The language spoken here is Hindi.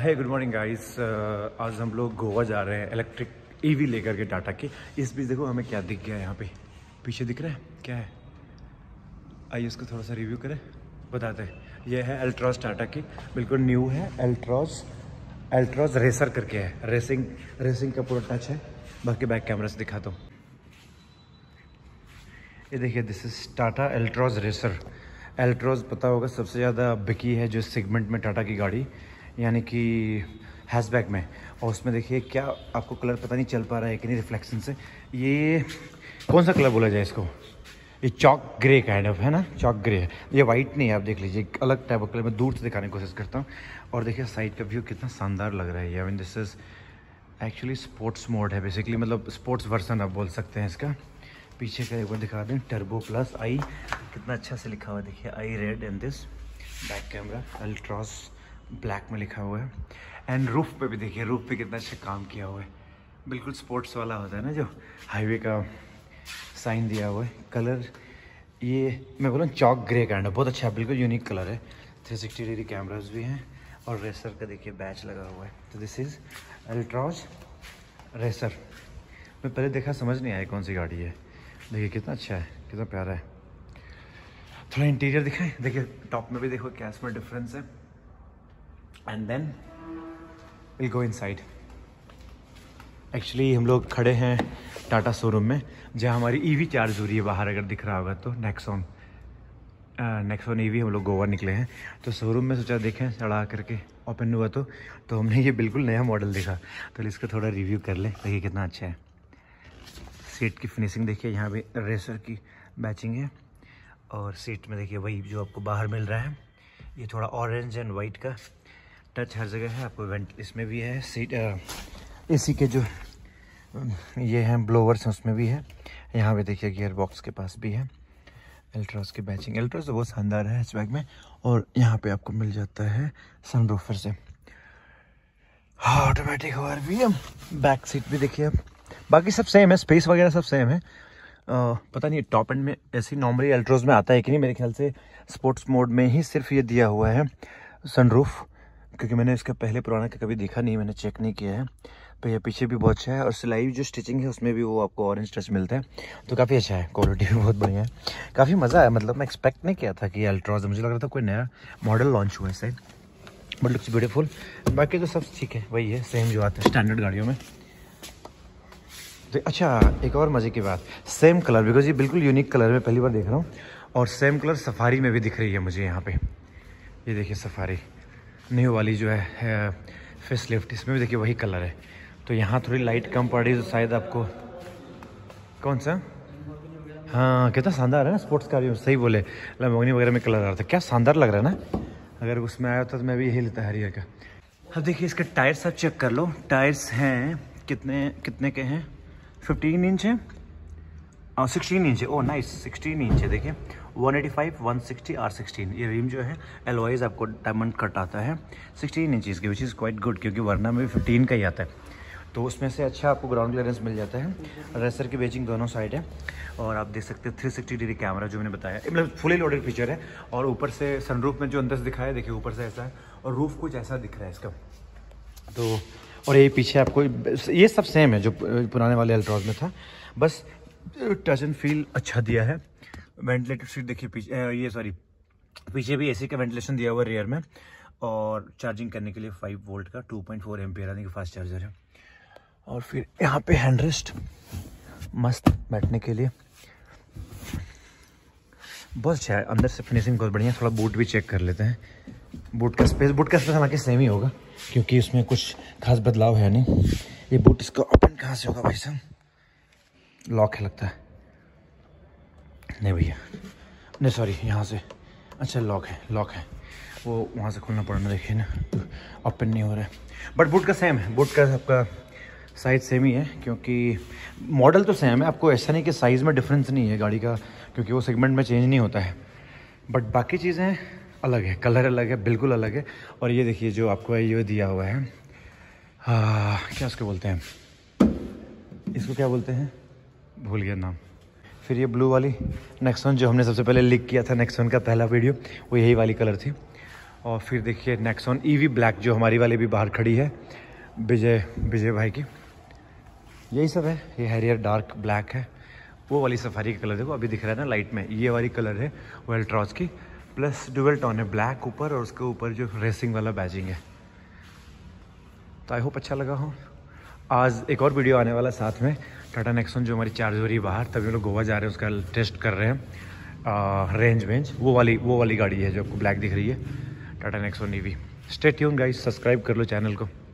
है गुड मॉर्निंग गाइस आज हम लोग गोवा जा रहे हैं इलेक्ट्रिक ईवी e लेकर के टाटा के इस बीच देखो हमें क्या दिख गया यहाँ पे पीछे दिख रहा है क्या है आइए इसको थोड़ा सा रिव्यू करें बताते हैं यह है अल्ट्रॉस टाटा की बिल्कुल न्यू है अल्ट्रॉस अल्ट्रॉस रेसर करके है रेसिंग रेसिंग का पूरा टच है बाकी बैक कैमरा से दिखाता हूँ ये देखिए this is Tata Altroz racer Altroz पता होगा सबसे ज़्यादा बिकी है जो सेगमेंट में टाटा की गाड़ी यानी कि हैचबैक में और उसमें देखिए क्या आपको कलर पता नहीं चल पा रहा है कि नहीं रिफ्लेक्शन से ये कौन सा कलर बोला जाए इसको ये चॉक ग्रे काइंड ऑफ है ना चॉक ग्रे है ये वाइट नहीं है आप देख लीजिए अलग टाइप का कलर मैं दूर से दिखाने की कोशिश करता हूँ और देखिए साइड का व्यू कितना शानदार लग रहा है I mean this is actually sports mode है बेसिकली मतलब स्पोर्ट्स वर्सन आप बोल सकते हैं इसका पीछे का एक बार दिखा दें टर्बो प्लस आई कितना अच्छा से लिखा हुआ देखिए I red and this back camera Altroz black में लिखा हुआ है एंड रूफ पे भी देखिए रूफ पे कितना अच्छा काम किया हुआ है बिल्कुल स्पोर्ट्स वाला होता है ना जो हाईवे का साइन दिया हुआ है कलर ये मैं बोलूँ चौक ग्रे कैंड बहुत अच्छा है बिल्कुल यूनिक कलर है थ्री सिक्सटी डिग्री कैमराज भी हैं और रेसर का देखिए बैच लगा हुआ है तो दिस इज़ अल्ट्रॉज रेसर मैं पहले देखा समझ नहीं आया कौन सी गाड़ी है देखिए कितना अच्छा है कितना प्यारा है थोड़ा इंटीरियर दिखाएं देखिए टॉप में भी देखो क्या में डिफरेंस है and then will go inside actually हम लोग खड़े हैं टाटा शोरूम में जहाँ हमारी ईवी e चार्ज हो रही है बाहर अगर दिख रहा होगा तो नेक्सॉन ई ईवी हम लोग गोवा निकले हैं तो शोरूम में सोचा देखें चढ़ा करके ओपन हुआ तो तो हमने ये बिल्कुल नया मॉडल देखा तो इसका थोड़ा रिव्यू कर लें देखिए कितना अच्छा है सीट की फिनिशिंग देखिए यहाँ पे रेसर की मैचिंग है और सीट में देखिए वही जो आपको बाहर मिल रहा है ये थोड़ा ऑरेंज एंड वाइट का टच हर जगह है आपको वेंट इसमें भी है सीट एसी के जो ये हैं ब्लोवर्स हैं उसमें भी है यहाँ पे देखिए गियर बॉक्स के पास भी है एल्ट्रॉस की बैचिंग एल्ट्रॉस तो बहुत शानदार है इस बैग में और यहाँ पे आपको मिल जाता है सनरूफर से ऑटोमेटिक और भी है बैक सीट भी देखिए आप बाकी सब सेम है स्पेस वगैरह सब सेम है आ, पता नहीं टॉप एंड में ऐसे नॉर्मली एल्ट्रोज में आता है कि नहीं मेरे ख्याल से स्पोर्ट्स मोड में ही सिर्फ ये दिया हुआ है सनरूफ क्योंकि मैंने इसका पहले पुराना का कभी देखा नहीं मैंने चेक नहीं किया है तो यह पीछे भी बहुत अच्छा है और सिलाई जो स्टिचिंग है उसमें भी वो आपको ऑरेंज टच मिलता है तो काफ़ी अच्छा है क्वालिटी भी बहुत बढ़िया है काफ़ी मज़ा आया मतलब मैं एक्सपेक्ट नहीं किया था कि अल्ट्रॉज मुझे लग रहा था कोई नया मॉडल लॉन्च हुआ है सही बट लुक्स ब्यूटीफुल बाकी तो सब ठीक है वही है सेम जो आता है स्टैंडर्ड गाड़ियों में तो अच्छा एक और मज़े की बात सेम कलर बिकॉज ये बिल्कुल यूनिक कलर में पहली बार देख रहा हूँ और सेम कलर सफारी में भी दिख रही है मुझे यहाँ पे ये देखिए सफारी न्यू वाली जो है फेस लिफ्ट इसमें भी देखिए वही कलर है तो यहाँ थोड़ी लाइट कम पड़ रही है तो शायद आपको कौन सा हाँ कितना शानदार है ना स्पोर्ट्स भी सही बोले लमोगनी वगैरह में कलर आ रहा था क्या शानदार लग रहा है ना अगर उसमें आया होता तो मैं भी यही लेता हरियर का अब देखिए इसके टायर्स आप चेक कर लो टायर्स हैं कितने कितने के हैं फिफ्टीन इंच है और सिक्सटीन इंच है ओ नाइस सिक्सटीन इंच है देखिए 185, 160 और 16 ये रिम जो है एलवाइज आपको डायमंड कट आता है 16 इंचज़ की विच इज़ क्वाइट गुड क्योंकि वरना में 15 का ही आता है तो उसमें से अच्छा आपको ग्राउंड क्लियरेंस मिल जाता है रेसर की बेचिंग दोनों साइड है और आप देख सकते हैं 360 डिग्री कैमरा जो मैंने बताया मतलब फुली लोडेड फीचर है और ऊपर से सनरूफ में जो अंदर से दिखाया देखिए ऊपर से ऐसा है और रूफ कुछ ऐसा दिख रहा है इसका तो और ये पीछे आपको ये सब सेम है जो पुराने वाले अल्ट्रॉज में था बस टच एंड फील अच्छा दिया है वेंटिलेटेड सीट देखिए पीछे ये सॉरी पीछे भी एसी का वेंटिलेशन दिया हुआ है रेयर में और चार्जिंग करने के लिए फाइव वोल्ट का टू पॉइंट फोर एमपियर यानी कि फास्ट चार्जर है और फिर यहाँ पे हैंड मस्त बैठने के लिए बहुत अच्छा है अंदर से फिनिशिंग बहुत बढ़िया थोड़ा बूट भी चेक कर लेते हैं बूट का स्पेस बूट का स्पेस हालांकि सेम ही होगा क्योंकि उसमें कुछ खास बदलाव है नहीं ये बूट इसका ओपन कहाँ से होगा भाई साहब लॉक है लगता है नहीं भैया नहीं सॉरी यहाँ से अच्छा लॉक है लॉक है वो वहाँ से खोलना पड़ना देखिए ना ओपन नहीं हो रहा है बट बूट का सेम है बूट का आपका साइज़ सेम ही है क्योंकि मॉडल तो सेम है आपको ऐसा नहीं कि साइज़ में डिफरेंस नहीं है गाड़ी का क्योंकि वो सेगमेंट में चेंज नहीं होता है बट बाकी चीज़ें अलग है कलर अलग है बिल्कुल अलग है और ये देखिए जो आपको ये दिया हुआ है आ, क्या उसको बोलते हैं इसको क्या बोलते हैं भूल गया नाम फिर ये ब्लू वाली नेक्सन जो हमने सबसे पहले लिक किया था नेक्सॉन का पहला वीडियो वो यही वाली कलर थी और फिर देखिए नेक्सॉन ईवी ब्लैक जो हमारी वाली भी बाहर खड़ी है विजय विजय भाई की यही सब है ये हैरियर डार्क ब्लैक है वो वाली सफारी का कलर देखो अभी दिख रहा है ना लाइट में ये वाली कलर है वेल्ट्रॉज की प्लस डुबल टॉन है ब्लैक ऊपर और उसके ऊपर जो रेसिंग वाला बैजिंग है तो आई होप अच्छा लगा हो आज एक और वीडियो आने वाला साथ में टाटा नेक्सन जो हमारी चार्ज हो रही है बाहर तभी हम लोग गोवा जा रहे हैं उसका टेस्ट कर रहे हैं रेंज वेंज वो वाली वो वाली गाड़ी है जो आपको ब्लैक दिख रही है Tata Nexon E V stay यून गाइज सब्सक्राइब कर लो चैनल को